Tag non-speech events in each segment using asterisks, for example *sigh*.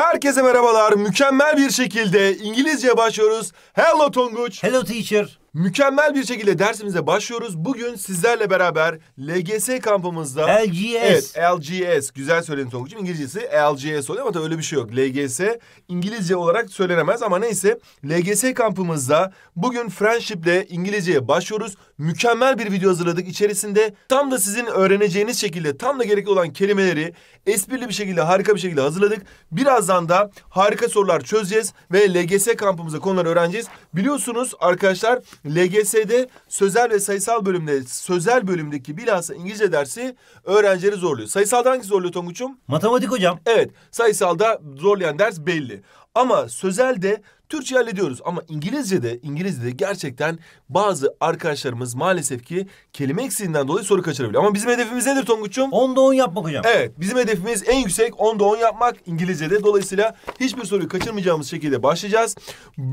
Herkese merhabalar. Mükemmel bir şekilde İngilizce başlıyoruz. Hello Tonguç. Hello teacher. Mükemmel bir şekilde dersimize başlıyoruz. Bugün sizlerle beraber LGS kampımızda... LGS. Evet, LGS. Güzel söyledin Tonguç'um. İngilizcesi LGS oluyor ama öyle bir şey yok. LGS İngilizce olarak söylenemez ama neyse. LGS kampımızda bugün Friendship ile İngilizceye başlıyoruz. Mükemmel bir video hazırladık. İçerisinde tam da sizin öğreneceğiniz şekilde tam da gerekli olan kelimeleri esprili bir şekilde, harika bir şekilde hazırladık. Birazdan da harika sorular çözeceğiz ve LGS kampımıza konuları öğreneceğiz. Biliyorsunuz arkadaşlar LGS'de sözel ve sayısal bölümde sözel bölümdeki bilhassa İngilizce dersi öğrencileri zorluyor. Sayısalda hangisi zorluyor Tonguç'um? Matematik hocam. Evet sayısalda zorlayan ders belli. Ama sözelde Türkçe hallediyoruz ama İngilizce'de İngilizce'de gerçekten bazı arkadaşlarımız maalesef ki kelime eksiğinden dolayı soru kaçırabiliyor. Ama bizim hedefimiz nedir Tonguç'um? 10'da 10 yapmak hocam. Evet bizim hedefimiz en yüksek 10'da 10 yapmak İngilizce'de. Dolayısıyla hiçbir soruyu kaçırmayacağımız şekilde başlayacağız.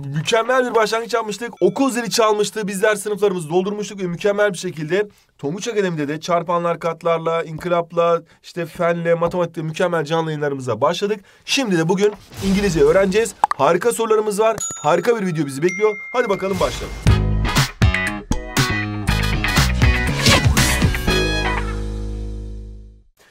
Mükemmel bir başlangıç yapmıştık. Okul zili çalmıştı. Bizler sınıflarımızı doldurmuştuk ve mükemmel bir şekilde Tomuç Akademi'de de çarpanlar katlarla, inkılapla, işte fenle, matematikle mükemmel canlı yayınlarımıza başladık. Şimdi de bugün İngilizce öğreneceğiz. Harika sorularımız var. Harika bir video bizi bekliyor. Hadi bakalım başlayalım.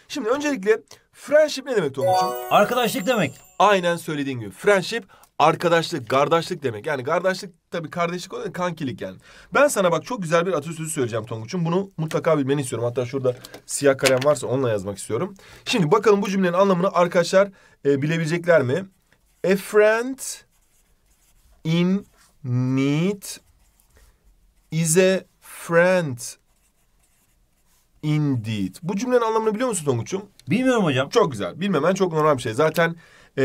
Şimdi öncelikle friendship ne demek Tomuç'um? Arkadaşlık demek. Aynen söylediğin gibi. Friendship arkadaşlık, kardeşlik demek. Yani kardeşlik tabii kardeşlik olan kankilik yani. Ben sana bak çok güzel bir atasözü söyleyeceğim Tonguç'um. Bunu mutlaka bilmeni istiyorum. Hatta şurada siyah kalem varsa onunla yazmak istiyorum. Şimdi bakalım bu cümlenin anlamını arkadaşlar e, bilebilecekler mi? A friend in need is a friend indeed. Bu cümlenin anlamını biliyor musun Tonguç'um? Bilmiyorum hocam. Çok güzel. Bilmemen çok normal bir şey. Zaten e,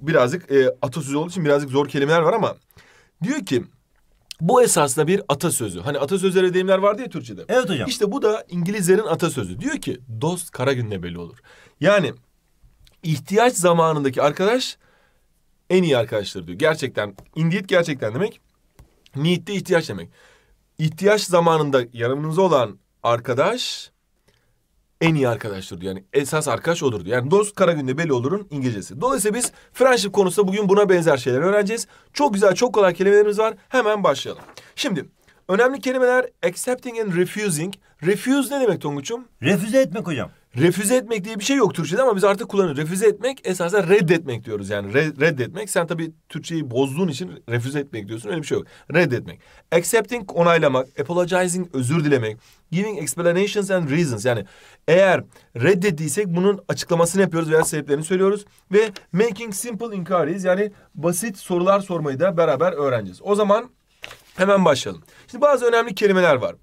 birazcık e, atasözü olduğu için birazcık zor kelimeler var ama diyor ki bu esasında bir atasözü. Hani atasözleri deyimler vardı ya Türkçe'de. Evet hocam. İşte bu da İngilizlerin atasözü. Diyor ki dost kara günde belli olur. Yani ihtiyaç zamanındaki arkadaş en iyi arkadaştır diyor. Gerçekten indeed gerçekten demek. niyette ihtiyaç demek. İhtiyaç zamanında yanımızda olan arkadaş en iyi arkadaştır diyor. Yani esas arkadaş odur diyor. Yani dost kara günde belli olurun İngilizcesi. Dolayısıyla biz friendship konusunda bugün buna benzer şeyler öğreneceğiz. Çok güzel, çok kolay kelimelerimiz var. Hemen başlayalım. Şimdi önemli kelimeler accepting and refusing. Refuse ne demek Tonguç'um? Refüze etmek hocam refüze etmek diye bir şey yok Türkçe'de ama biz artık kullanıyoruz. Refüze etmek esasen reddetmek diyoruz yani. Re, reddetmek. Sen tabii Türkçeyi bozduğun için refüze etmek diyorsun. Öyle bir şey yok. Reddetmek. Accepting onaylamak. Apologizing özür dilemek. Giving explanations and reasons. Yani eğer reddettiysek bunun açıklamasını yapıyoruz veya sebeplerini söylüyoruz. Ve making simple inquiries yani basit sorular sormayı da beraber öğreneceğiz. O zaman hemen başlayalım. Şimdi bazı önemli kelimeler var.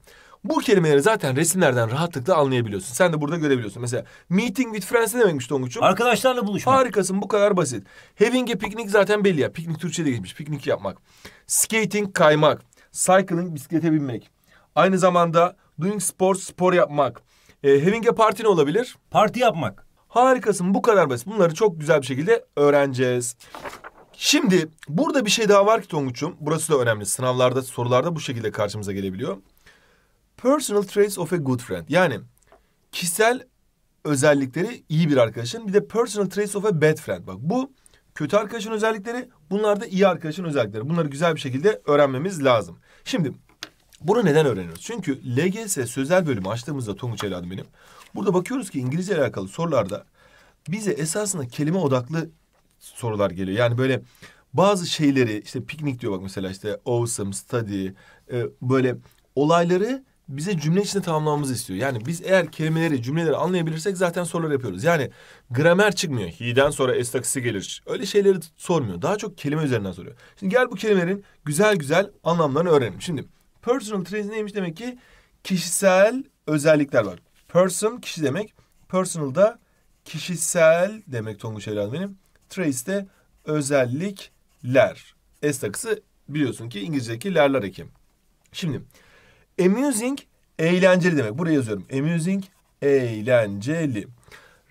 Bu kelimeleri zaten resimlerden rahatlıkla anlayabiliyorsun. Sen de burada görebiliyorsun. Mesela meeting with friends ne demekmiş Tonguç'um? Arkadaşlarla buluşmak. Harikasın bu kadar basit. Having a picnic zaten belli ya. Piknik Türkçe'de geçmiş. Piknik yapmak. Skating kaymak. Cycling bisiklete binmek. Aynı zamanda doing sports spor yapmak. E, having a party ne olabilir? Parti yapmak. Harikasın bu kadar basit. Bunları çok güzel bir şekilde öğreneceğiz. Şimdi burada bir şey daha var ki Tonguç'um. Burası da önemli. Sınavlarda sorularda bu şekilde karşımıza gelebiliyor. Personal traits of a good friend. Yani kişisel özellikleri iyi bir arkadaşın. Bir de personal traits of a bad friend. Bak bu kötü arkadaşın özellikleri, bunlar da iyi arkadaşın özellikleri. Bunları güzel bir şekilde öğrenmemiz lazım. Şimdi bunu neden öğreniyoruz? Çünkü LGS sözel bölümü açtığımızda Tonguç evladım benim. Burada bakıyoruz ki İngilizce ile alakalı sorularda bize esasında kelime odaklı sorular geliyor. Yani böyle bazı şeyleri işte piknik diyor bak mesela işte awesome, study e, böyle olayları bize cümle içinde tamamlamamızı istiyor. Yani biz eğer kelimeleri, cümleleri anlayabilirsek zaten sorular yapıyoruz. Yani gramer çıkmıyor. Hi'den sonra estakisi gelir. Öyle şeyleri sormuyor. Daha çok kelime üzerinden soruyor. Şimdi gel bu kelimelerin güzel güzel anlamlarını öğrenelim. Şimdi personal traits neymiş demek ki? Kişisel özellikler var. Person kişi demek. Personal da kişisel demek Tonguç Evren benim. Traits de özellikler. Estakisi biliyorsun ki İngilizce'deki lerler ekim. Şimdi Amusing eğlenceli demek. Buraya yazıyorum. Amusing eğlenceli.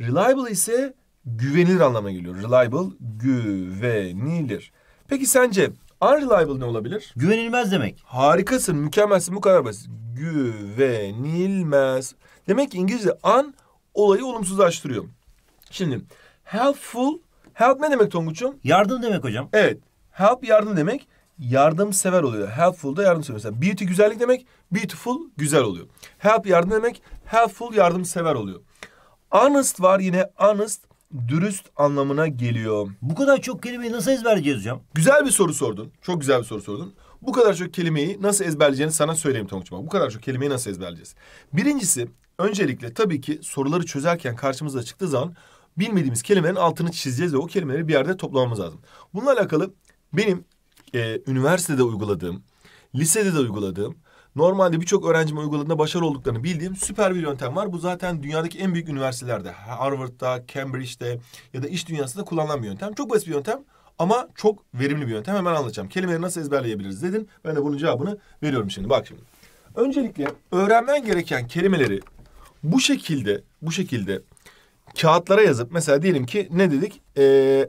Reliable ise güvenilir anlamına geliyor. Reliable güvenilir. Peki sence unreliable ne olabilir? Güvenilmez demek. Harikasın, mükemmelsin bu kadar basit. Güvenilmez. Demek ki İngilizce an olayı olumsuzlaştırıyor. Şimdi helpful, help ne demek Tonguç'um? Yardım demek hocam. Evet, help yardım demek. Yardımsever oluyor. Helpful da yardımsever. Mesela beauty güzellik demek. Beautiful güzel oluyor. Help yardım demek. Helpful yardımsever oluyor. Honest var yine honest dürüst anlamına geliyor. Bu kadar çok kelimeyi nasıl ezberleyeceğiz hocam? Güzel bir soru sordun. Çok güzel bir soru sordun. Bu kadar çok kelimeyi nasıl ezberleyeceğini sana söyleyeyim Tonguç'um. Bu kadar çok kelimeyi nasıl ezberleyeceğiz? Birincisi öncelikle tabii ki soruları çözerken karşımıza çıktığı zaman bilmediğimiz kelimenin altını çizeceğiz ve o kelimeleri bir yerde toplamamız lazım. Bununla alakalı benim e, üniversitede uyguladığım, lisede de uyguladığım Normalde birçok öğrencime uyguladığında başarılı olduklarını bildiğim süper bir yöntem var. Bu zaten dünyadaki en büyük üniversitelerde, Harvard'da, Cambridge'de ya da iş dünyasında kullanılan bir yöntem. Çok basit bir yöntem ama çok verimli bir yöntem. Hemen anlatacağım. Kelimeleri nasıl ezberleyebiliriz dedin. Ben de bunun cevabını veriyorum şimdi. Bak şimdi. Öncelikle öğrenmen gereken kelimeleri bu şekilde, bu şekilde kağıtlara yazıp mesela diyelim ki ne dedik? Ee,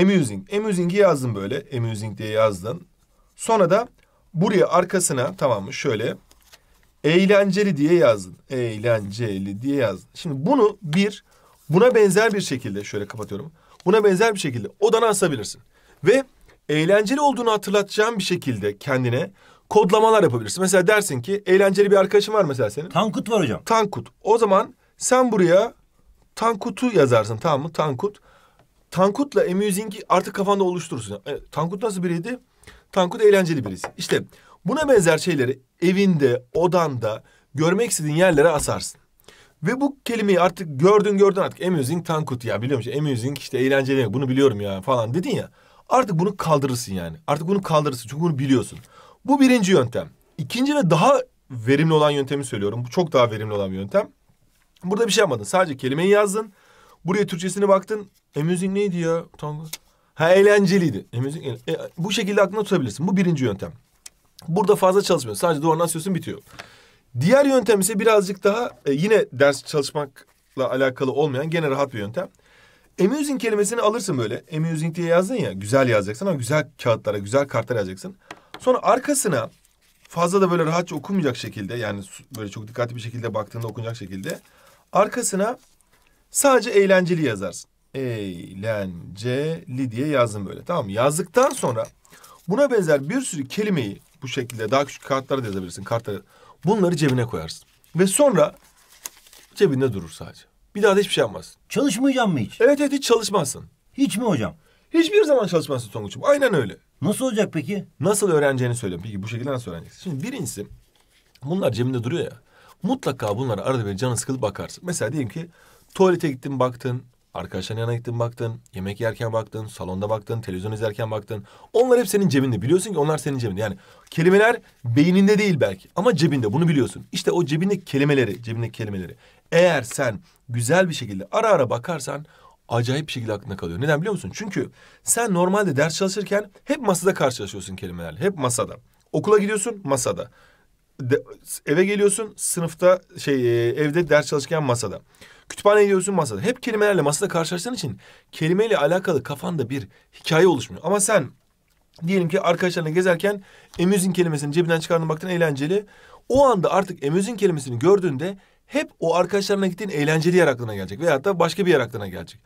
amusing. Amusing'i yazdım böyle. Amusing diye yazdım. Sonra da buraya arkasına tamam mı şöyle eğlenceli diye yazdım. Eğlenceli diye yazdım. Şimdi bunu bir buna benzer bir şekilde şöyle kapatıyorum. Buna benzer bir şekilde odana asabilirsin. Ve eğlenceli olduğunu hatırlatacağım bir şekilde kendine kodlamalar yapabilirsin. Mesela dersin ki eğlenceli bir arkadaşın var mesela senin. Tankut var hocam. Tankut. O zaman sen buraya Tankut'u yazarsın tamam mı? Tankut. Tankut'la Amusing'i artık kafanda oluşturursun. E, Tankut nasıl biriydi? Tankut eğlenceli birisi. İşte buna benzer şeyleri evinde, odanda, görmek istediğin yerlere asarsın. Ve bu kelimeyi artık gördün gördün artık amusing Tankut ya biliyor musun? amusing işte eğlenceli bunu biliyorum ya falan dedin ya. Artık bunu kaldırırsın yani. Artık bunu kaldırırsın çünkü bunu biliyorsun. Bu birinci yöntem. İkinci ve daha verimli olan yöntemi söylüyorum. Bu çok daha verimli olan bir yöntem. Burada bir şey yapmadın. Sadece kelimeyi yazdın. Buraya Türkçesine baktın. Amusing neydi ya? Tankut. Ha eğlenceliydi. E, müzik, e, bu şekilde aklına tutabilirsin. Bu birinci yöntem. Burada fazla çalışmıyorsun. Sadece duvarını asıyorsun bitiyor. Diğer yöntem ise birazcık daha e, yine ders çalışmakla alakalı olmayan gene rahat bir yöntem. Amusing kelimesini alırsın böyle. Amusing diye yazdın ya. Güzel yazacaksın ama güzel kağıtlara, güzel kartlara yazacaksın. Sonra arkasına fazla da böyle rahatça okunmayacak şekilde yani böyle çok dikkatli bir şekilde baktığında okunacak şekilde arkasına sadece eğlenceli yazarsın eğlenceli diye yazdım böyle. Tamam Yazdıktan sonra buna benzer bir sürü kelimeyi bu şekilde daha küçük kağıtlara da yazabilirsin. Kartlara. Bunları cebine koyarsın. Ve sonra cebinde durur sadece. Bir daha da hiçbir şey yapmazsın. Çalışmayacağım mı hiç? Evet evet hiç çalışmazsın. Hiç mi hocam? Hiçbir zaman çalışmazsın Tonguç'um. Aynen öyle. Nasıl olacak peki? Nasıl öğreneceğini söylüyorum. Peki bu şekilde nasıl öğreneceksin? Şimdi birincisi bunlar cebinde duruyor ya. Mutlaka bunlara arada bir canı sıkılıp bakarsın. Mesela diyelim ki tuvalete gittin baktın. Arkadaşların yanına gittin baktın, yemek yerken baktın, salonda baktın, televizyon izlerken baktın. Onlar hep senin cebinde. Biliyorsun ki onlar senin cebinde. Yani kelimeler beyninde değil belki ama cebinde. Bunu biliyorsun. İşte o cebindeki kelimeleri, cebindeki kelimeleri. Eğer sen güzel bir şekilde ara ara bakarsan acayip bir şekilde aklına kalıyor. Neden biliyor musun? Çünkü sen normalde ders çalışırken hep masada karşılaşıyorsun kelimelerle. Hep masada. Okula gidiyorsun masada de, eve geliyorsun sınıfta şey e, evde ders çalışırken masada. Kütüphane ediyorsun masada. Hep kelimelerle masada karşılaştığın için kelimeyle alakalı kafanda bir hikaye oluşmuyor. Ama sen diyelim ki arkadaşlarına gezerken emüzin kelimesini cebinden çıkardın baktın eğlenceli. O anda artık emüzin kelimesini gördüğünde hep o arkadaşlarına gittiğin eğlenceli yer aklına gelecek. Veyahut da başka bir yer aklına gelecek.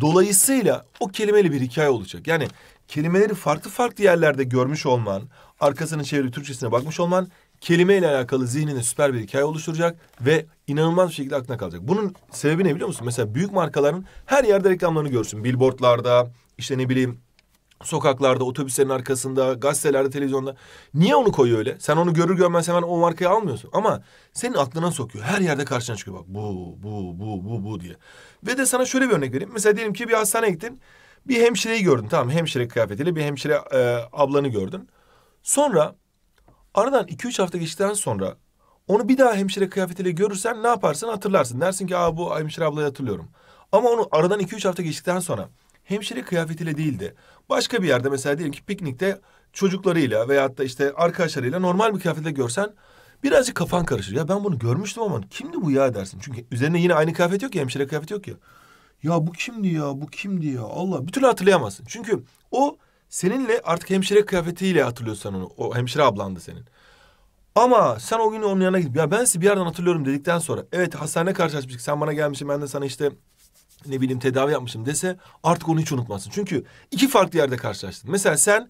Dolayısıyla o kelimeyle bir hikaye olacak. Yani kelimeleri farklı farklı yerlerde görmüş olman, arkasını çevirip Türkçesine bakmış olman kelimeyle alakalı zihninde süper bir hikaye oluşturacak ve inanılmaz bir şekilde aklına kalacak. Bunun sebebi ne biliyor musun? Mesela büyük markaların her yerde reklamlarını görsün. Billboardlarda, işte ne bileyim sokaklarda, otobüslerin arkasında, gazetelerde, televizyonda. Niye onu koyuyor öyle? Sen onu görür görmez hemen o markayı almıyorsun. Ama senin aklına sokuyor. Her yerde karşına çıkıyor bak bu, bu, bu, bu, bu diye. Ve de sana şöyle bir örnek vereyim. Mesela diyelim ki bir hastaneye gittin. Bir hemşireyi gördün tamam hemşire kıyafetiyle bir hemşire e, ablanı gördün. Sonra Aradan 2-3 hafta geçtikten sonra onu bir daha hemşire kıyafetiyle görürsen ne yaparsın hatırlarsın. Dersin ki aa bu hemşire ablayı hatırlıyorum. Ama onu aradan 2-3 hafta geçtikten sonra hemşire kıyafetiyle değil de başka bir yerde mesela diyelim ki piknikte çocuklarıyla veyahut da işte arkadaşlarıyla normal bir kıyafetle görsen birazcık kafan karışır. Ya ben bunu görmüştüm ama kimdi bu ya dersin. Çünkü üzerine yine aynı kıyafet yok ya hemşire kıyafeti yok ya. Ya bu kimdi ya bu kimdi ya Allah bir türlü hatırlayamazsın. Çünkü o Seninle artık hemşire kıyafetiyle hatırlıyorsan onu. O hemşire ablandı senin. Ama sen o gün onun yanına gidip ya ben sizi bir yerden hatırlıyorum dedikten sonra evet hastane karşılaşmıştık sen bana gelmişsin ben de sana işte ne bileyim tedavi yapmışım dese artık onu hiç unutmazsın. Çünkü iki farklı yerde karşılaştın. Mesela sen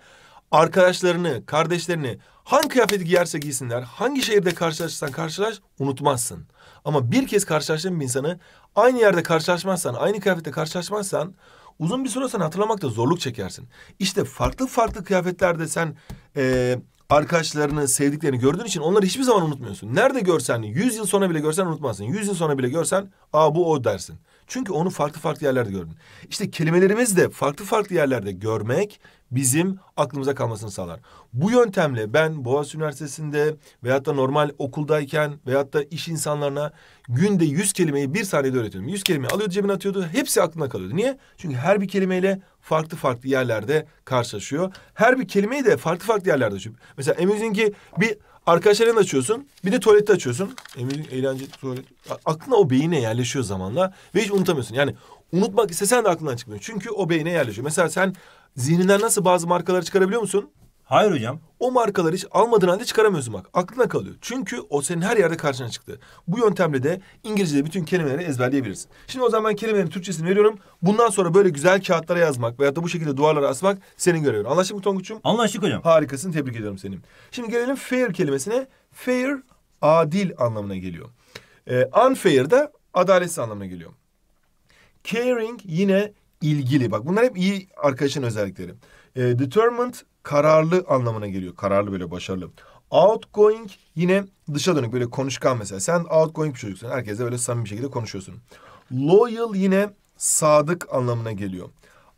arkadaşlarını, kardeşlerini hangi kıyafeti giyerse giysinler, hangi şehirde karşılaşırsan karşılaş unutmazsın. Ama bir kez karşılaştığın bir insanı aynı yerde karşılaşmazsan, aynı kıyafette karşılaşmazsan uzun bir süre sen hatırlamakta zorluk çekersin. İşte farklı farklı kıyafetlerde sen e, arkadaşlarını, sevdiklerini gördüğün için onları hiçbir zaman unutmuyorsun. Nerede görsen, yüz yıl sonra bile görsen unutmazsın. yüz yıl sonra bile görsen, aa bu o dersin. Çünkü onu farklı farklı yerlerde gördün. İşte kelimelerimiz de farklı farklı yerlerde görmek bizim aklımıza kalmasını sağlar. Bu yöntemle ben Boğaziçi Üniversitesi'nde veyahut da normal okuldayken veyahut da iş insanlarına günde 100 kelimeyi bir saniyede öğretiyordum. 100 kelimeyi alıyordu cebine atıyordu hepsi aklına kalıyordu. Niye? Çünkü her bir kelimeyle farklı farklı yerlerde karşılaşıyor. Her bir kelimeyi de farklı farklı yerlerde Mesela Emre'nin ki bir Arkadaşlarını açıyorsun. Bir de tuvaleti açıyorsun. Emin eğlence tuvalet. Aklına o beyine yerleşiyor zamanla. Ve hiç unutamıyorsun. Yani unutmak istesen de aklından çıkmıyor. Çünkü o beyine yerleşiyor. Mesela sen zihninden nasıl bazı markaları çıkarabiliyor musun? Hayır hocam. O markaları hiç almadığın halde çıkaramıyorsun bak. Aklına kalıyor. Çünkü o senin her yerde karşına çıktı. Bu yöntemle de İngilizce'de bütün kelimeleri ezberleyebilirsin. Şimdi o zaman ben kelimelerin Türkçesini veriyorum. Bundan sonra böyle güzel kağıtlara yazmak veya da bu şekilde duvarlara asmak senin görevin. Anlaştık mı Tonguç'um? Anlaştık hocam. Harikasın tebrik ediyorum seni. Şimdi gelelim fair kelimesine. Fair adil anlamına geliyor. Ee, unfair da adaletsiz anlamına geliyor. Caring yine ilgili. Bak bunlar hep iyi arkadaşın özellikleri. Ee, determined kararlı anlamına geliyor. Kararlı böyle başarılı. Outgoing yine dışa dönük böyle konuşkan mesela. Sen outgoing bir çocuksun. Herkese böyle samimi bir şekilde konuşuyorsun. Loyal yine sadık anlamına geliyor.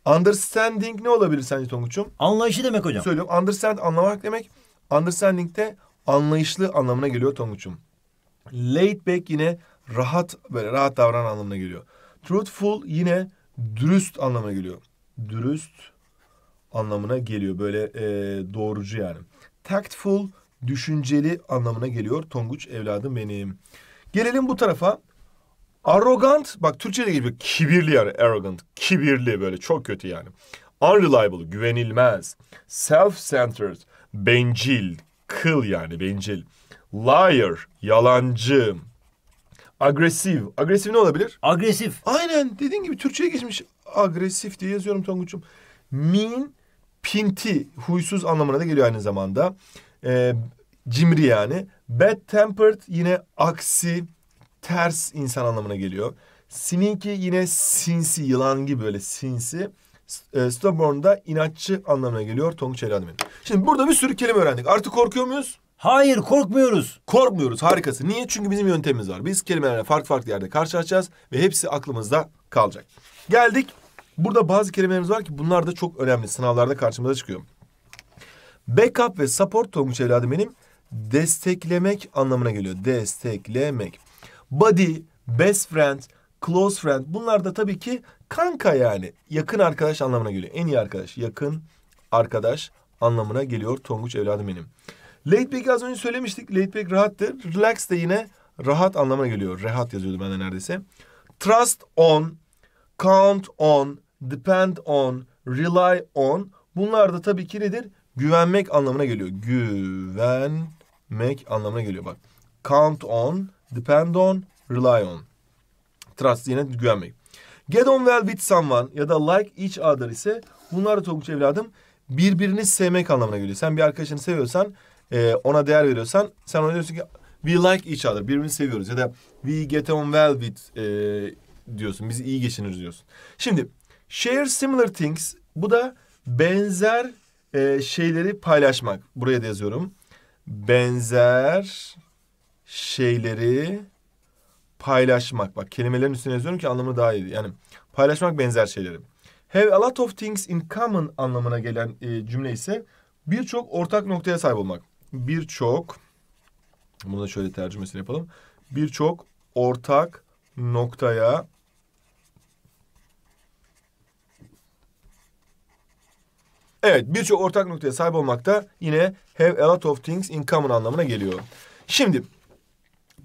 Understanding ne olabilir sence Tonguç'um? Anlayışı demek hocam. Söylüyorum. Understand anlamak demek. Understanding de anlayışlı anlamına geliyor Tonguç'um. Laid back yine rahat böyle rahat davran anlamına geliyor. Truthful yine dürüst anlamına geliyor. Dürüst anlamına geliyor. Böyle e, doğrucu yani. Tactful, düşünceli anlamına geliyor. Tonguç evladım benim. Gelelim bu tarafa. Arrogant, bak Türkçe'de gibi kibirli yani arrogant. Kibirli böyle çok kötü yani. Unreliable, güvenilmez. Self-centered, bencil, kıl yani bencil. Liar, yalancı. Agresif. Agresif ne olabilir? Agresif. Aynen dediğin gibi Türkçe'ye geçmiş. Agresif diye yazıyorum Tonguç'um. Mean, pinti, huysuz anlamına da geliyor aynı zamanda. E, cimri yani. Bad tempered yine aksi, ters insan anlamına geliyor. Sininki yine sinsi, yılan gibi böyle sinsi. Ee, stubborn da inatçı anlamına geliyor Tonguç Elhan'ın. Şimdi burada bir sürü kelime öğrendik. Artık korkuyor muyuz? Hayır korkmuyoruz. Korkmuyoruz harikası. Niye? Çünkü bizim yöntemimiz var. Biz kelimelerle farklı farklı yerde karşılaşacağız ve hepsi aklımızda kalacak. Geldik Burada bazı kelimelerimiz var ki bunlar da çok önemli. Sınavlarda karşımıza çıkıyor. Backup ve support Tonguç evladım benim desteklemek anlamına geliyor. Desteklemek. Body, best friend, close friend bunlar da tabii ki kanka yani yakın arkadaş anlamına geliyor. En iyi arkadaş, yakın arkadaş anlamına geliyor Tonguç evladım benim. Late back az önce söylemiştik. Late back rahattır. Relax de yine rahat anlamına geliyor. Rahat yazıyordu bende neredeyse. Trust on, count on, depend on, rely on bunlar da tabii ki nedir? Güvenmek anlamına geliyor. Güvenmek anlamına geliyor bak. Count on, depend on, rely on. Trust yine güvenmek. Get on well with someone ya da like each other ise bunlar da Tonguç evladım birbirini sevmek anlamına geliyor. Sen bir arkadaşını seviyorsan ona değer veriyorsan sen ona diyorsun ki we like each other birbirini seviyoruz ya da we get on well with diyorsun biz iyi geçiniriz diyorsun. Şimdi Share similar things. Bu da benzer e, şeyleri paylaşmak. Buraya da yazıyorum. Benzer şeyleri paylaşmak. Bak kelimelerin üstüne yazıyorum ki anlamı daha iyi. Yani paylaşmak benzer şeyleri. Have a lot of things in common anlamına gelen e, cümle ise birçok ortak noktaya sahip olmak. Birçok bunu da şöyle tercümesini yapalım. Birçok ortak noktaya Evet birçok ortak noktaya sahip olmak da yine have a lot of things in common anlamına geliyor. Şimdi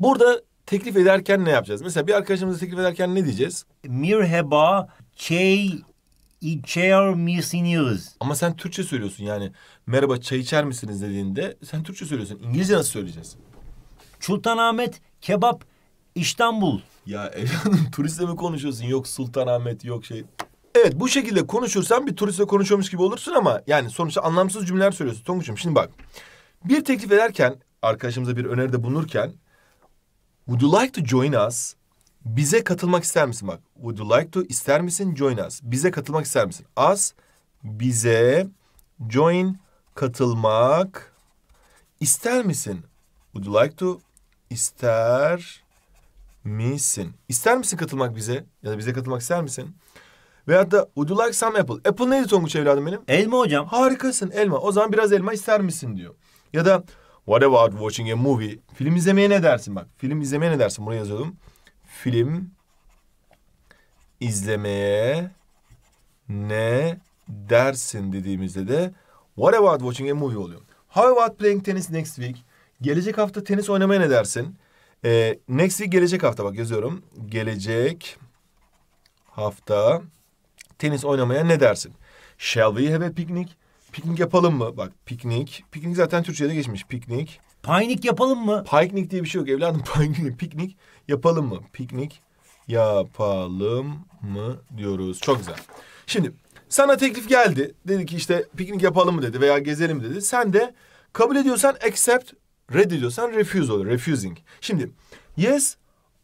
burada teklif ederken ne yapacağız? Mesela bir arkadaşımıza teklif ederken ne diyeceğiz? Merhaba, çay içer misiniz? Ama sen Türkçe söylüyorsun yani. Merhaba çay içer misiniz dediğinde sen Türkçe söylüyorsun. İngilizce nasıl söyleyeceğiz? Sultanahmet kebap İstanbul. Ya efendim, *laughs* turistle mi konuşuyorsun? Yok Sultanahmet yok şey. Evet bu şekilde konuşursan bir turistle konuşuyormuş gibi olursun ama yani sonuçta anlamsız cümleler söylüyorsun Tonguç'um. Şimdi bak bir teklif ederken arkadaşımıza bir öneride bulunurken Would you like to join us? Bize katılmak ister misin? Bak would you like to ister misin? Join us. Bize katılmak ister misin? Us bize join katılmak ister misin? Would you like to ister misin? İster misin katılmak bize? Ya da bize katılmak ister misin? Veyahut da would you like some apple? Apple neydi Tonguç evladım benim? Elma hocam. Harikasın elma. O zaman biraz elma ister misin diyor. Ya da what about watching a movie? Film izlemeye ne dersin? Bak film izlemeye ne dersin? Bunu yazalım. Film izlemeye ne dersin dediğimizde de what about watching a movie oluyor. How about playing tennis next week? Gelecek hafta tenis oynamaya ne dersin? Ee, next week gelecek hafta bak yazıyorum. Gelecek hafta tenis oynamaya ne dersin? Shall we have a picnic? Piknik yapalım mı? Bak piknik. Piknik zaten Türkçe'de geçmiş. Piknik. Paynik yapalım mı? Piknik diye bir şey yok evladım. Piknik, *laughs* piknik yapalım mı? Piknik yapalım mı diyoruz. Çok güzel. Şimdi sana teklif geldi. Dedi ki işte piknik yapalım mı dedi veya gezelim dedi. Sen de kabul ediyorsan accept, reddediyorsan refuse olur. Refusing. Şimdi yes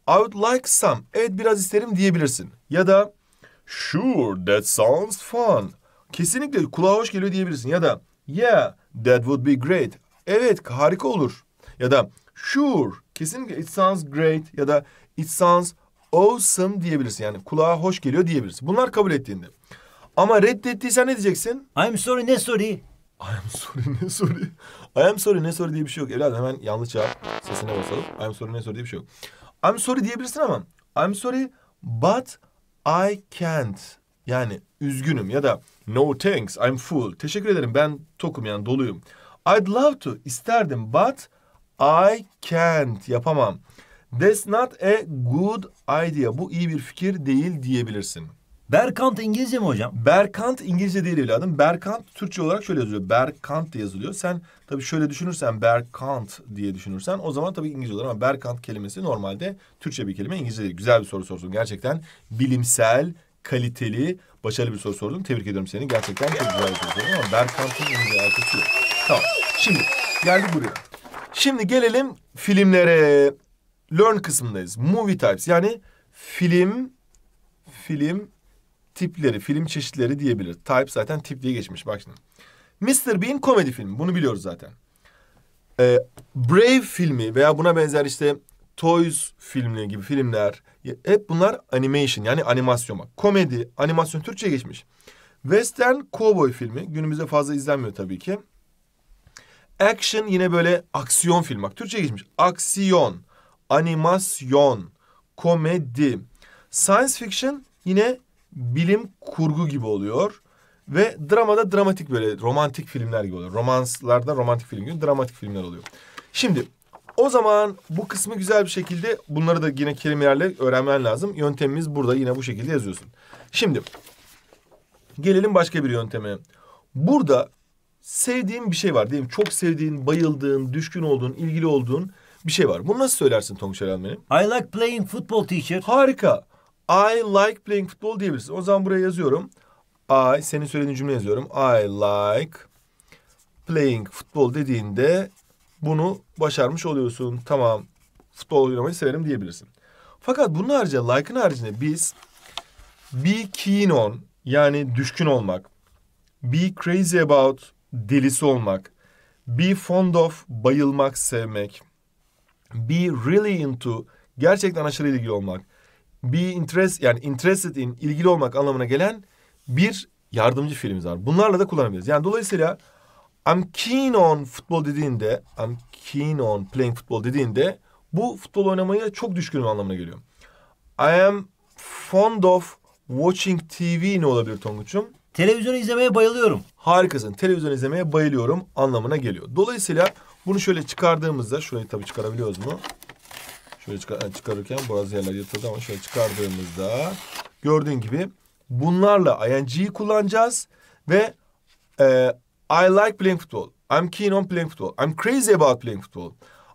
I would like some. Evet biraz isterim diyebilirsin. Ya da Sure, that sounds fun. Kesinlikle kulağa hoş geliyor diyebilirsin. Ya da yeah, that would be great. Evet, harika olur. Ya da sure, kesinlikle it sounds great ya da it sounds awesome diyebilirsin. Yani kulağa hoş geliyor diyebilirsin. Bunlar kabul ettiğinde. Ama reddettiysen ne diyeceksin? I'm sorry, ne sorry? I'm sorry ne sorry. I'm sorry ne sorry diye bir şey yok. Evladım hemen yanlış cevap sesine basalım. I'm sorry ne sorry diye bir şey yok. I'm sorry diyebilirsin ama I'm sorry but I can't yani üzgünüm ya da no thanks I'm full. Teşekkür ederim ben tokum yani doluyum. I'd love to isterdim but I can't yapamam. That's not a good idea. Bu iyi bir fikir değil diyebilirsin. Berkant İngilizce mi hocam? Berkant İngilizce değil evladım. Berkant Türkçe olarak şöyle yazılıyor. Berkant diye yazılıyor. Sen tabii şöyle düşünürsen Berkant diye düşünürsen o zaman tabii İngilizce olur ama Berkant kelimesi normalde Türkçe bir kelime İngilizce değil. Güzel bir soru sorsun. Gerçekten bilimsel, kaliteli, başarılı bir soru sordun. Tebrik ediyorum seni. Gerçekten çok güzel bir soru sordun ama Berkant'ın İngilizce arkası yok. Tamam. Şimdi geldik buraya. Şimdi gelelim filmlere. Learn kısmındayız. Movie types yani film film tipleri, film çeşitleri diyebilir. Type zaten tip diye geçmiş bak şimdi. Mr. Bean komedi filmi bunu biliyoruz zaten. Ee, Brave filmi veya buna benzer işte Toys filmi gibi filmler hep bunlar animation yani animasyon bak. Komedi, animasyon Türkçe geçmiş. Western Cowboy filmi günümüzde fazla izlenmiyor tabii ki. Action yine böyle aksiyon film bak Türkçe geçmiş. Aksiyon, animasyon, komedi. Science fiction yine bilim kurgu gibi oluyor. Ve dramada dramatik böyle romantik filmler gibi oluyor. Romanslarda romantik film gibi dramatik filmler oluyor. Şimdi o zaman bu kısmı güzel bir şekilde bunları da yine kelimelerle öğrenmen lazım. Yöntemimiz burada yine bu şekilde yazıyorsun. Şimdi gelelim başka bir yönteme. Burada sevdiğin bir şey var değil mi? Çok sevdiğin, bayıldığın, düşkün olduğun, ilgili olduğun bir şey var. Bunu nasıl söylersin Tonguç Erelmen'e? I like playing football teacher. Harika. I like playing football diyebilirsin. O zaman buraya yazıyorum. I senin söylediğin cümle yazıyorum. I like playing football dediğinde bunu başarmış oluyorsun. Tamam futbol oynamayı severim diyebilirsin. Fakat bunun haricinde like'ın haricinde biz be keen on yani düşkün olmak, be crazy about delisi olmak, be fond of bayılmak, sevmek, be really into gerçekten aşırı ilgili olmak, be interest yani interested in ilgili olmak anlamına gelen bir yardımcı fiilimiz var. Bunlarla da kullanabiliriz. Yani dolayısıyla I'm keen on futbol dediğinde I'm keen on playing futbol dediğinde bu futbol oynamaya çok düşkünüm anlamına geliyor. I am fond of watching TV ne olabilir Tonguç'um? Televizyon izlemeye bayılıyorum. Harikasın. Televizyon izlemeye bayılıyorum anlamına geliyor. Dolayısıyla bunu şöyle çıkardığımızda şurayı tabii çıkarabiliyoruz mu? Şöyle çıkar, e, çıkarırken bazı yerler yırtıldı ama şöyle çıkardığımızda gördüğün gibi bunlarla ing'yi kullanacağız ve e, I like playing football. I'm keen on playing football. I'm crazy about playing football.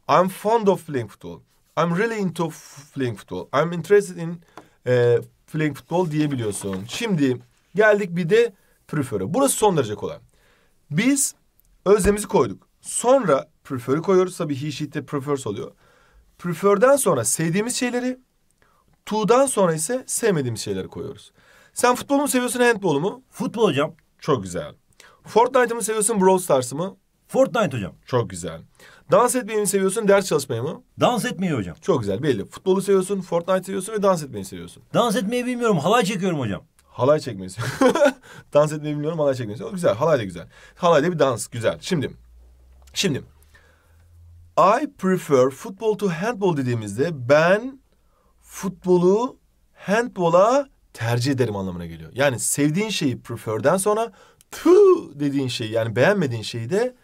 I'm fond of playing football. I'm really into playing football. I'm interested in e, playing football diyebiliyorsun. Şimdi geldik bir de prefer'e. Burası son derece kolay. Biz özlemizi koyduk. Sonra prefer'ı koyuyoruz. Tabii he, she'de prefers oluyor prefer'den sonra sevdiğimiz şeyleri, to'dan sonra ise sevmediğimiz şeyleri koyuyoruz. Sen futbolu mu seviyorsun handbolu mu? Futbol hocam. Çok güzel. Fortnite'ı mı seviyorsun Brawl Stars'ı mı? Fortnite hocam. Çok güzel. Dans etmeyi mi seviyorsun, ders çalışmayı mı? Dans etmeyi hocam. Çok güzel belli. Futbolu seviyorsun, Fortnite seviyorsun ve dans etmeyi seviyorsun. Dans etmeyi bilmiyorum, halay çekiyorum hocam. Halay çekmeyi *laughs* Dans etmeyi bilmiyorum, halay çekmeyi seviyorum. Güzel, halay da güzel. Halay da bir dans, güzel. Şimdi, şimdi I prefer football to handball dediğimizde ben futbolu handbola tercih ederim anlamına geliyor. Yani sevdiğin şeyi prefer'den sonra to dediğin şeyi yani beğenmediğin şeyi de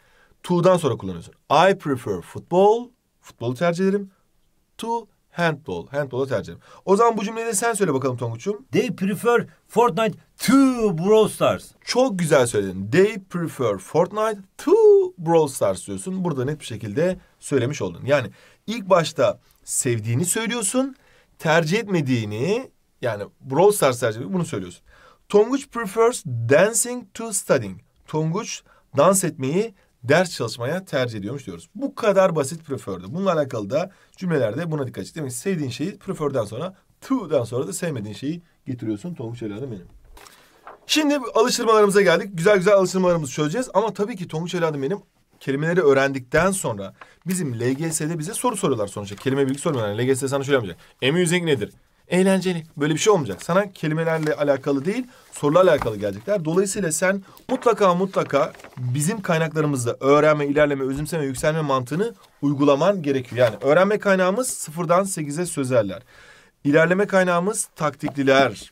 to'dan sonra kullanıyorsun. I prefer football, futbolu tercih ederim. To handball, handball'u tercih ederim. O zaman bu cümleyi de sen söyle bakalım Tonguç'um. They prefer Fortnite to Brawl Stars. Çok güzel söyledin. They prefer Fortnite to Brawl Stars diyorsun. Burada net bir şekilde söylemiş oldun. Yani ilk başta sevdiğini söylüyorsun. Tercih etmediğini yani Brawl Stars tercih bunu söylüyorsun. Tonguç prefers dancing to studying. Tonguç dans etmeyi ders çalışmaya tercih ediyormuş diyoruz. Bu kadar basit prefer'dü. Bununla alakalı da cümlelerde buna dikkat et. Demek ki sevdiğin şeyi prefer'den sonra to'dan sonra da sevmediğin şeyi getiriyorsun. Tonguç helal benim. Şimdi alıştırmalarımıza geldik. Güzel güzel alıştırmalarımızı çözeceğiz. Ama tabii ki Tonguç evladım benim kelimeleri öğrendikten sonra bizim LGS'de bize soru soruyorlar sonuçta. Kelime bilgi sormuyorlar. Yani LGS sana şöyle yapacak. Amusing nedir? Eğlenceli. Böyle bir şey olmayacak. Sana kelimelerle alakalı değil, sorularla alakalı gelecekler. Dolayısıyla sen mutlaka mutlaka bizim kaynaklarımızda öğrenme, ilerleme, özümseme, yükselme mantığını uygulaman gerekiyor. Yani öğrenme kaynağımız sıfırdan sekize sözeller. İlerleme kaynağımız taktikliler.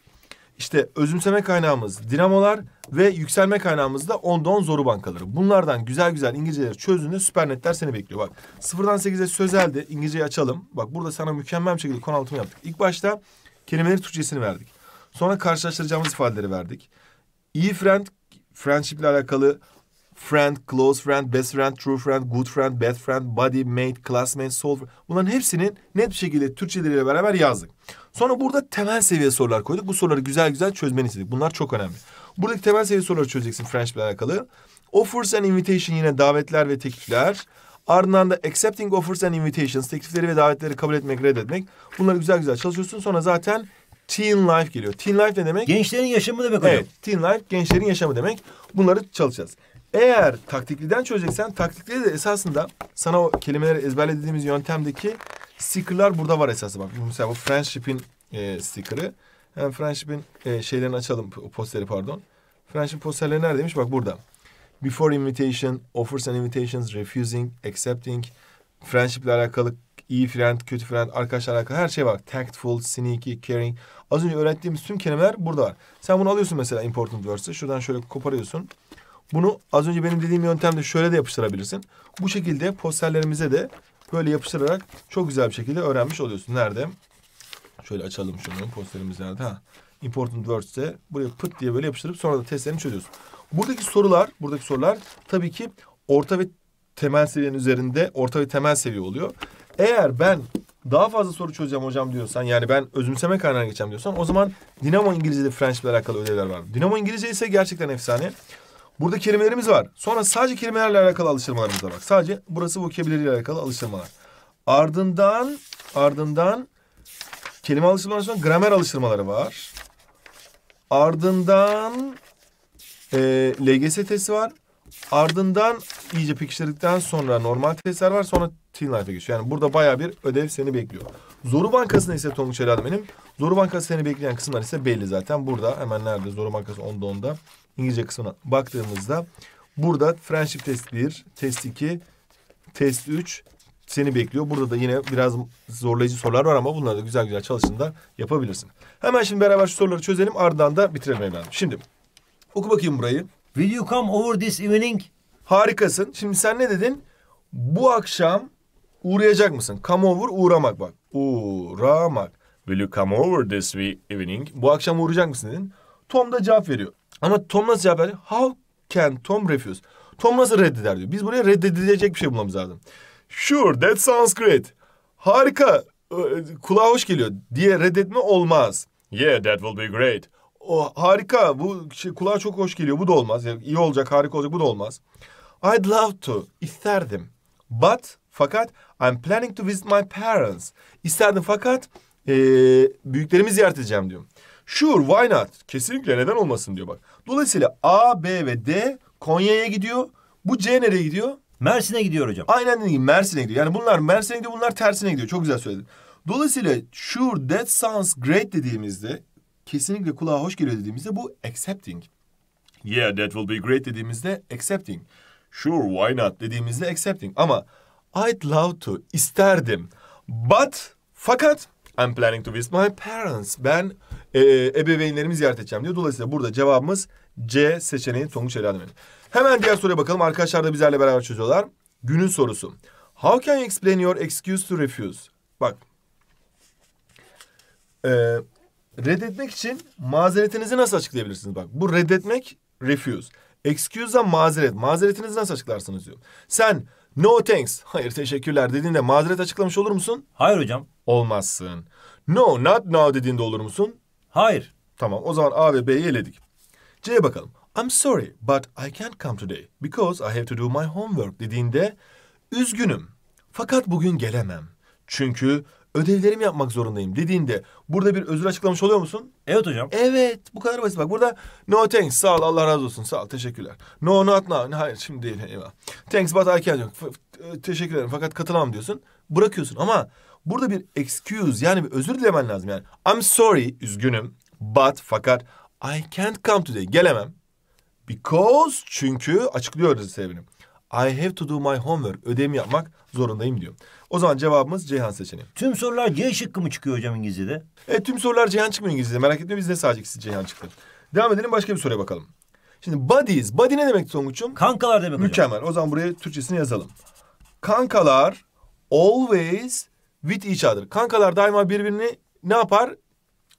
İşte özümseme kaynağımız dinamolar ve yükselme kaynağımız da Ondon Zoru bankaları. Bunlardan güzel güzel İngilizceleri çözdüğünde süpernetler seni bekliyor. Bak sıfırdan sekize sözeldi İngilizceyi açalım. Bak burada sana mükemmel bir şekilde konu altımı yaptık. İlk başta kelimeleri Türkçesini verdik. Sonra karşılaştıracağımız ifadeleri verdik. İyi friend, friendship ile alakalı friend, close friend, best friend, true friend, good friend, bad friend, buddy, mate, classmate, soul friend. Bunların hepsinin net bir şekilde Türkçeleriyle beraber yazdık. Sonra burada temel seviye sorular koyduk. Bu soruları güzel güzel çözmeni istedik. Bunlar çok önemli. Buradaki temel seviye soruları çözeceksin French ile alakalı. Offers and invitation yine davetler ve teklifler. Ardından da accepting offers and invitations teklifleri ve davetleri kabul etmek, reddetmek. Bunları güzel güzel çalışıyorsun. Sonra zaten teen life geliyor. Teen life ne demek? Gençlerin yaşamı demek hocam. Evet, teen life gençlerin yaşamı demek. Bunları çalışacağız. Eğer taktikliden çözeceksen taktikleri de esasında sana o kelimeleri ezberlediğimiz yöntemdeki Sticker'lar burada var esası bak. Mesela bu Friendship'in e, sticker'ı. Hem Friendship'in e, şeylerini açalım posteri pardon. Friendship posterleri neredeymiş? Bak burada. Before invitation, offers and invitations, refusing, accepting. Friendship ile alakalı iyi friend, kötü friend, arkadaşlar alakalı her şey var. Tactful, sneaky, caring. Az önce öğrettiğimiz tüm kelimeler burada var. Sen bunu alıyorsun mesela important verse'ı. Şuradan şöyle koparıyorsun. Bunu az önce benim dediğim yöntemde şöyle de yapıştırabilirsin. Bu şekilde posterlerimize de böyle yapıştırarak çok güzel bir şekilde öğrenmiş oluyorsun. Nerede? Şöyle açalım şunu posterimiz nerede? Ha. Important Words'te buraya pıt diye böyle yapıştırıp sonra da testlerini çözüyorsun. Buradaki sorular, buradaki sorular tabii ki orta ve temel seviyenin üzerinde orta ve temel seviye oluyor. Eğer ben daha fazla soru çözeceğim hocam diyorsan yani ben özümseme kaynağına geçeceğim diyorsan o zaman Dinamo İngilizce ile French ile alakalı ödevler var. Dinamo İngilizce ise gerçekten efsane. Burada kelimelerimiz var. Sonra sadece kelimelerle alakalı alıştırmalarımız var. Sadece burası vocabulary ile alakalı alıştırmalar. Ardından ardından kelime alıştırmaları sonra gramer alıştırmaları var. Ardından e, LGS testi var. Ardından iyice pekiştirdikten sonra normal testler var. Sonra Teen Life'e geçiyor. Yani burada baya bir ödev seni bekliyor. Zoru Bankası'nda ise Tonguç Helal benim. Zoru Bankası seni bekleyen kısımlar ise belli zaten. Burada hemen nerede? Zoru Bankası 10'da 10'da. İngilizce kısmına baktığımızda burada friendship test 1, test 2, test 3 seni bekliyor. Burada da yine biraz zorlayıcı sorular var ama bunları da güzel güzel çalışın da yapabilirsin. Hemen şimdi beraber şu soruları çözelim ardından da bitirelim evladım. Şimdi oku bakayım burayı. Will you come over this evening? Harikasın. Şimdi sen ne dedin? Bu akşam uğrayacak mısın? Come over uğramak bak. Uğramak. Will you come over this evening? Bu akşam uğrayacak mısın dedin. Tom da cevap veriyor. Ama Tom nasıl cevap verdi? How can Tom refuse? Tom nasıl reddeder diyor. Biz buraya reddedilecek bir şey bulmamız lazım. Sure that sounds great. Harika. E, kulağa hoş geliyor diye reddetme olmaz. Yeah that will be great. O harika bu şey, kulağa çok hoş geliyor bu da olmaz. Yani iyi olacak harika olacak bu da olmaz. I'd love to İsterdim. But fakat I'm planning to visit my parents. İsterdim fakat ee, büyüklerimi ziyaret edeceğim diyorum. Sure why not? Kesinlikle neden olmasın diyor bak. Dolayısıyla A, B ve D Konya'ya gidiyor. Bu C nereye gidiyor? Mersin'e gidiyor hocam. Aynen dediğim Mersin'e gidiyor. Yani bunlar Mersin'e gidiyor bunlar tersine gidiyor. Çok güzel söyledin. Dolayısıyla sure that sounds great dediğimizde kesinlikle kulağa hoş geliyor dediğimizde bu accepting. Yeah that will be great dediğimizde accepting. Sure why not dediğimizde accepting. Ama I'd love to isterdim. But fakat I'm planning to visit my parents. Ben e, ebeveynlerimi ziyaret edeceğim diyor. Dolayısıyla burada cevabımız C seçeneği Tonguç Ela Demirel. Hemen diğer soruya bakalım. Arkadaşlar da bizlerle beraber çözüyorlar. Günün sorusu. How can you explain your excuse to refuse? Bak. E, reddetmek için mazeretinizi nasıl açıklayabilirsiniz? Bak bu reddetmek refuse. Excuse'a mazeret. Mazeretinizi nasıl açıklarsınız diyor. Sen no thanks. Hayır teşekkürler dediğinde mazeret açıklamış olur musun? Hayır hocam. Olmazsın. No not now dediğinde olur musun? Hayır. Tamam o zaman A ve B'yi eledik. C'ye bakalım. I'm sorry but I can't come today because I have to do my homework dediğinde üzgünüm fakat bugün gelemem. Çünkü ödevlerimi yapmak zorundayım dediğinde burada bir özür açıklamış oluyor musun? Evet hocam. Evet bu kadar basit. Bak burada no thanks sağ ol Allah razı olsun sağ ol teşekkürler. No not now hayır şimdi değil eyvah. Thanks but I can't teşekkür ederim fakat katılamam diyorsun. Bırakıyorsun ama Burada bir excuse yani bir özür dilemen lazım yani. I'm sorry, üzgünüm. But, fakat I can't come today, gelemem. Because, çünkü açıklıyoruz sebebini. I have to do my homework, ödevimi yapmak zorundayım diyor. O zaman cevabımız Ceyhan seçeneği. Tüm sorular C şıkkı mı çıkıyor hocam İngilizce'de? Evet tüm sorular Ceyhan çıkmıyor İngilizce'de. Merak etme bizde sadece ikisi Ceyhan çıktı. Devam edelim başka bir soruya bakalım. Şimdi buddies. Buddy ne demek Tonguç'um? Kankalar demek Mükemmel. hocam. Mükemmel. O zaman buraya Türkçesini yazalım. Kankalar always with each other. Kankalar daima birbirini ne yapar?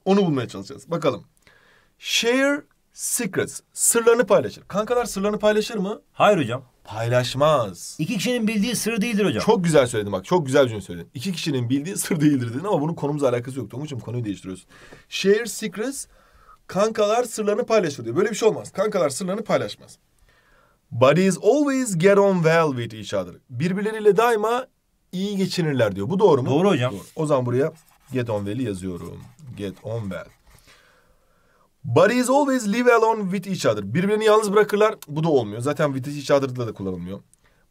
Onu bulmaya çalışacağız. Bakalım. Share secrets. Sırlarını paylaşır. Kankalar sırlarını paylaşır mı? Hayır hocam. Paylaşmaz. İki kişinin bildiği sır değildir hocam. Çok güzel söyledin bak. Çok güzel bir cümle söyledin. İki kişinin bildiği sır değildir dedin ama bunun konumuzla alakası yok. Tomucuğum konuyu değiştiriyorsun. Share secrets. Kankalar sırlarını paylaşır diyor. Böyle bir şey olmaz. Kankalar sırlarını paylaşmaz. Buddies always get on well with each other. Birbirleriyle daima iyi geçinirler diyor. Bu doğru mu? Doğru hocam. Doğru. O zaman buraya get on well'i yazıyorum. Get on well. Buddies always live alone with each other. Birbirini yalnız bırakırlar. Bu da olmuyor. Zaten with each other'da da kullanılmıyor.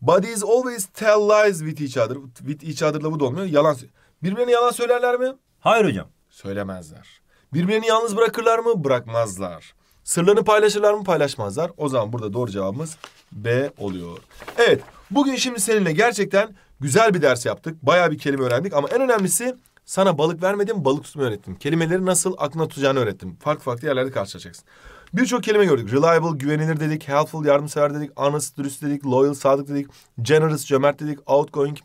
Buddies always tell lies with each other. With each other'da bu da olmuyor. Yalan. Birbirini yalan söylerler mi? Hayır hocam. Söylemezler. Birbirini yalnız bırakırlar mı? Bırakmazlar. Sırlarını paylaşırlar mı paylaşmazlar? O zaman burada doğru cevabımız B oluyor. Evet bugün şimdi seninle gerçekten güzel bir ders yaptık. baya bir kelime öğrendik ama en önemlisi sana balık vermedim balık tutmayı öğrettim. Kelimeleri nasıl aklına tutacağını öğrettim. Farklı farklı yerlerde karşılaşacaksın. Birçok kelime gördük. Reliable, güvenilir dedik. Helpful, yardımsever dedik. Honest, dürüst dedik. Loyal, sadık dedik. Generous, cömert dedik. Outgoing,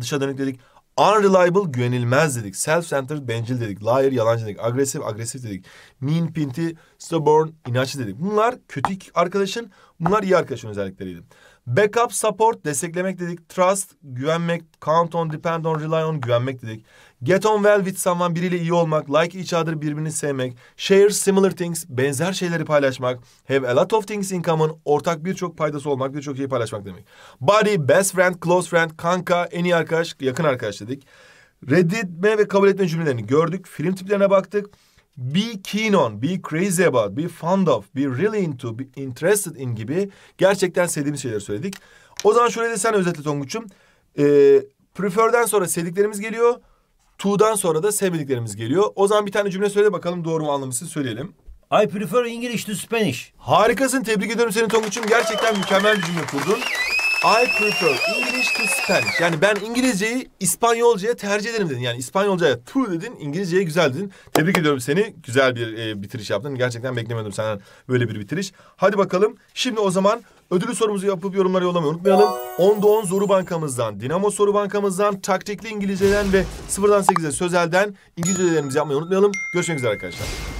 dışa dönük dedik. Unreliable güvenilmez dedik. Self-centered bencil dedik. Liar yalancı dedik. Agresif agresif dedik. Mean pinty, stubborn inatçı dedik. Bunlar kötü arkadaşın, bunlar iyi arkadaşın özellikleriydi. Backup, support, desteklemek dedik. Trust, güvenmek, count on, depend on, rely on, güvenmek dedik. Get on well with someone biriyle iyi olmak, like each other birbirini sevmek, share similar things benzer şeyleri paylaşmak, have a lot of things in common ortak birçok paydası olmak, birçok şeyi paylaşmak demek. Buddy, best friend, close friend, kanka, en iyi arkadaş, yakın arkadaş dedik. Reddetme ve kabul etme cümlelerini gördük. Film tiplerine baktık. Be keen on, be crazy about, be fond of, be really into, be interested in gibi gerçekten sevdiğimiz şeyleri söyledik. O zaman şöyle de sen özetle Tonguç'um. Ee, prefer'den sonra sevdiklerimiz geliyor. To'dan sonra da sevmediklerimiz geliyor. O zaman bir tane cümle söyle bakalım doğru mu anlamışsın söyleyelim. I prefer English to Spanish. Harikasın tebrik ediyorum seni Tonguç'um. Gerçekten mükemmel bir cümle kurdun. I prefer English to Spanish. Yani ben İngilizceyi İspanyolcaya tercih ederim dedin. Yani İspanyolcaya tu dedin, İngilizceye güzel dedin. Tebrik ediyorum seni. Güzel bir e, bitiriş yaptın. Gerçekten beklemiyordum senden böyle bir bitiriş. Hadi bakalım. Şimdi o zaman Ödülü sorumuzu yapıp yorumlara yollamayı unutmayalım. 10'da 10 Zoru Bankamızdan, Dinamo Soru Bankamızdan, Taktikli İngilizceden ve 0'dan 8'e Sözel'den İngilizcelerimizi yapmayı unutmayalım. Görüşmek üzere arkadaşlar.